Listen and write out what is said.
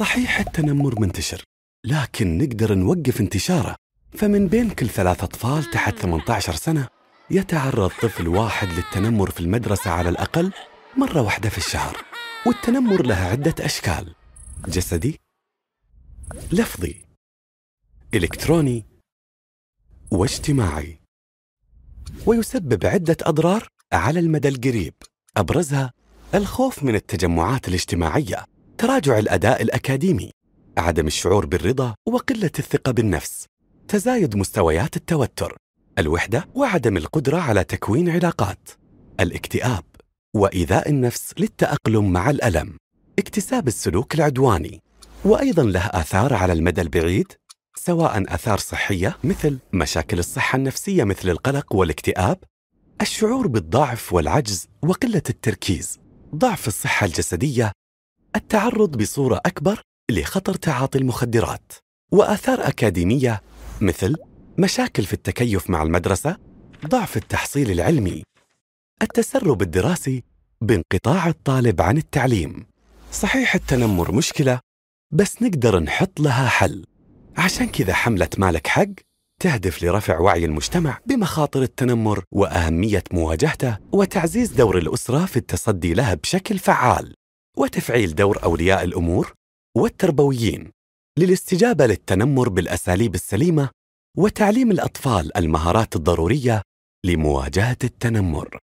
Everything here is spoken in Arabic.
صحيح التنمر منتشر لكن نقدر نوقف انتشاره فمن بين كل ثلاث أطفال تحت 18 سنة يتعرض طفل واحد للتنمر في المدرسة على الأقل مرة واحدة في الشهر والتنمر له عدة أشكال جسدي لفظي إلكتروني واجتماعي ويسبب عدة أضرار على المدى القريب أبرزها الخوف من التجمعات الاجتماعية تراجع الأداء الأكاديمي عدم الشعور بالرضا وقلة الثقة بالنفس تزايد مستويات التوتر الوحدة وعدم القدرة على تكوين علاقات الاكتئاب وإيذاء النفس للتأقلم مع الألم اكتساب السلوك العدواني وأيضاً له آثار على المدى البعيد سواء آثار صحية مثل مشاكل الصحة النفسية مثل القلق والاكتئاب الشعور بالضعف والعجز وقلة التركيز ضعف الصحة الجسدية التعرض بصورة أكبر لخطر تعاطي المخدرات وآثار أكاديمية مثل مشاكل في التكيف مع المدرسة ضعف التحصيل العلمي التسرب الدراسي بانقطاع الطالب عن التعليم صحيح التنمر مشكلة بس نقدر نحط لها حل عشان كذا حملة مالك حق تهدف لرفع وعي المجتمع بمخاطر التنمر وأهمية مواجهته وتعزيز دور الأسرة في التصدي لها بشكل فعال وتفعيل دور أولياء الأمور والتربويين للاستجابة للتنمر بالأساليب السليمة وتعليم الأطفال المهارات الضرورية لمواجهة التنمر.